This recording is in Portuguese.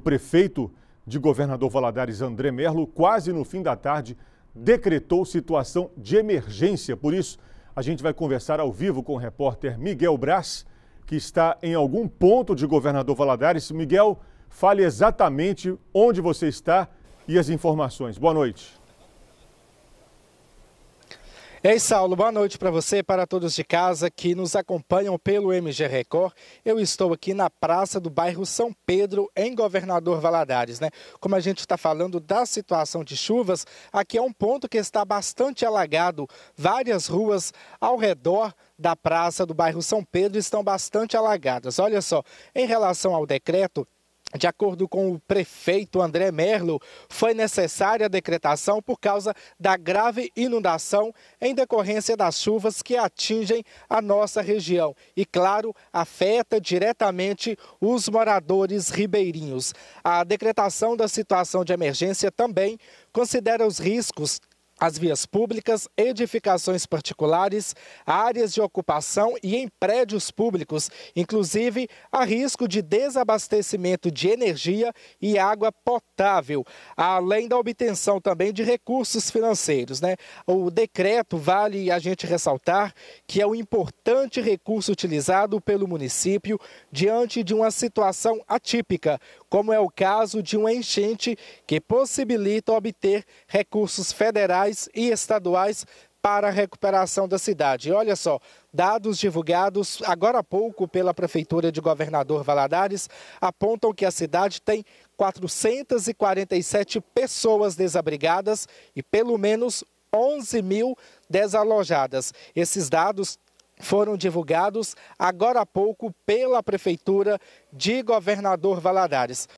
O prefeito de Governador Valadares, André Merlo, quase no fim da tarde, decretou situação de emergência. Por isso, a gente vai conversar ao vivo com o repórter Miguel Brás, que está em algum ponto de Governador Valadares. Miguel, fale exatamente onde você está e as informações. Boa noite. Ei, Saulo, boa noite para você e para todos de casa que nos acompanham pelo MG Record. Eu estou aqui na praça do bairro São Pedro, em Governador Valadares. Né? Como a gente está falando da situação de chuvas, aqui é um ponto que está bastante alagado. Várias ruas ao redor da praça do bairro São Pedro estão bastante alagadas. Olha só, em relação ao decreto, de acordo com o prefeito André Merlo, foi necessária a decretação por causa da grave inundação em decorrência das chuvas que atingem a nossa região e, claro, afeta diretamente os moradores ribeirinhos. A decretação da situação de emergência também considera os riscos as vias públicas, edificações particulares, áreas de ocupação e em prédios públicos, inclusive a risco de desabastecimento de energia e água potável, além da obtenção também de recursos financeiros. Né? O decreto, vale a gente ressaltar, que é um importante recurso utilizado pelo município diante de uma situação atípica, como é o caso de uma enchente que possibilita obter recursos federais e estaduais para a recuperação da cidade. olha só, dados divulgados agora há pouco pela Prefeitura de Governador Valadares apontam que a cidade tem 447 pessoas desabrigadas e pelo menos 11 mil desalojadas. Esses dados foram divulgados agora há pouco pela Prefeitura de Governador Valadares.